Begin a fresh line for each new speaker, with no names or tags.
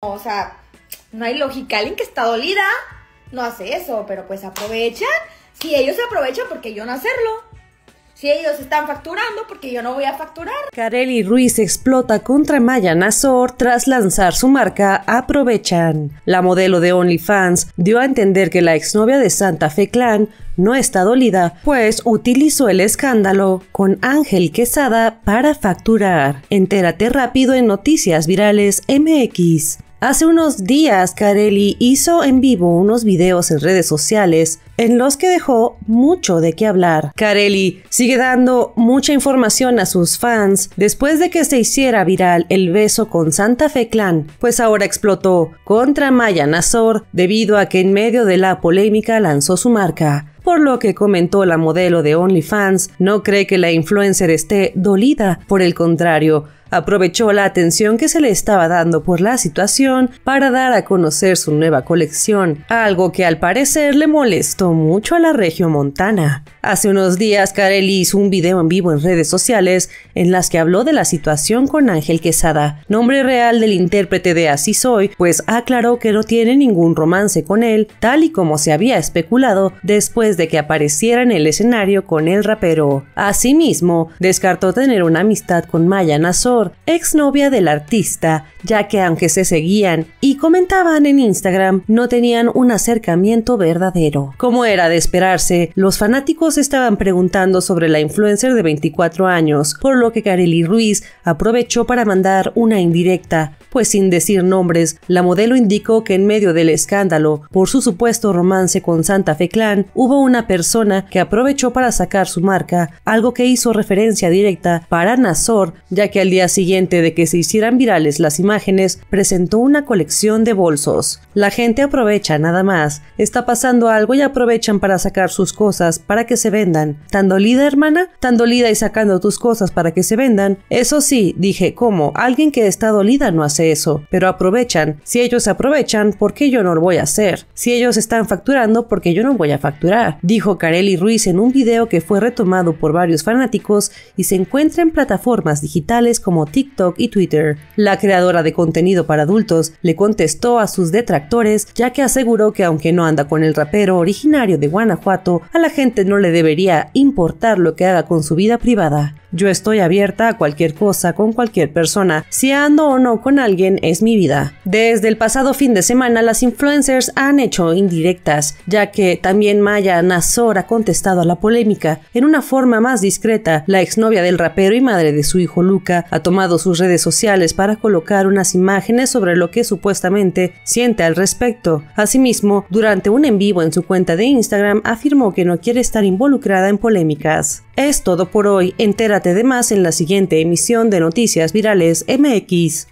O sea, no hay lógica. Alguien que está dolida no hace eso, pero pues aprovecha. Si ellos aprovechan, porque yo no hacerlo? Si ellos están facturando, porque yo no voy a facturar. Kareli Ruiz explota contra Maya Nazor tras lanzar su marca Aprovechan. La modelo de OnlyFans dio a entender que la exnovia de Santa Fe Clan no está dolida, pues utilizó el escándalo con Ángel Quesada para facturar. Entérate rápido en Noticias Virales MX. Hace unos días, Carelli hizo en vivo unos videos en redes sociales en los que dejó mucho de qué hablar. Carelli sigue dando mucha información a sus fans después de que se hiciera viral el beso con Santa Fe Clan, pues ahora explotó contra Maya Nazor debido a que en medio de la polémica lanzó su marca por lo que comentó la modelo de OnlyFans, no cree que la influencer esté dolida, por el contrario, Aprovechó la atención que se le estaba dando por la situación para dar a conocer su nueva colección, algo que al parecer le molestó mucho a la región Montana. Hace unos días, Carelli hizo un video en vivo en redes sociales en las que habló de la situación con Ángel Quesada, nombre real del intérprete de Así Soy, pues aclaró que no tiene ningún romance con él, tal y como se había especulado después de que apareciera en el escenario con el rapero. Asimismo, descartó tener una amistad con Maya Nassau ex exnovia del artista, ya que aunque se seguían y comentaban en Instagram, no tenían un acercamiento verdadero. Como era de esperarse, los fanáticos estaban preguntando sobre la influencer de 24 años, por lo que Kareli Ruiz aprovechó para mandar una indirecta pues sin decir nombres, la modelo indicó que en medio del escándalo por su supuesto romance con Santa Fe Clan, hubo una persona que aprovechó para sacar su marca, algo que hizo referencia directa para Nazor, ya que al día siguiente de que se hicieran virales las imágenes, presentó una colección de bolsos. La gente aprovecha nada más, está pasando algo y aprovechan para sacar sus cosas para que se vendan. ¿Tan dolida, hermana? ¿Tan dolida y sacando tus cosas para que se vendan? Eso sí, dije, ¿cómo? Alguien que está dolida no hace eso, pero aprovechan. Si ellos aprovechan, ¿por qué yo no lo voy a hacer? Si ellos están facturando, ¿por qué yo no voy a facturar? Dijo Carelli Ruiz en un video que fue retomado por varios fanáticos y se encuentra en plataformas digitales como TikTok y Twitter. La creadora de contenido para adultos le contestó a sus detractores ya que aseguró que aunque no anda con el rapero originario de Guanajuato, a la gente no le debería importar lo que haga con su vida privada. Yo estoy abierta a cualquier cosa con cualquier persona, si ando o no con alguien es mi vida. Desde el pasado fin de semana las influencers han hecho indirectas, ya que también Maya Nazor ha contestado a la polémica. En una forma más discreta, la exnovia del rapero y madre de su hijo Luca ha tomado sus redes sociales para colocar unas imágenes sobre lo que supuestamente siente al respecto. Asimismo, durante un en vivo en su cuenta de Instagram afirmó que no quiere estar involucrada en polémicas. Es todo por hoy. Entérate de más en la siguiente emisión de Noticias Virales MX.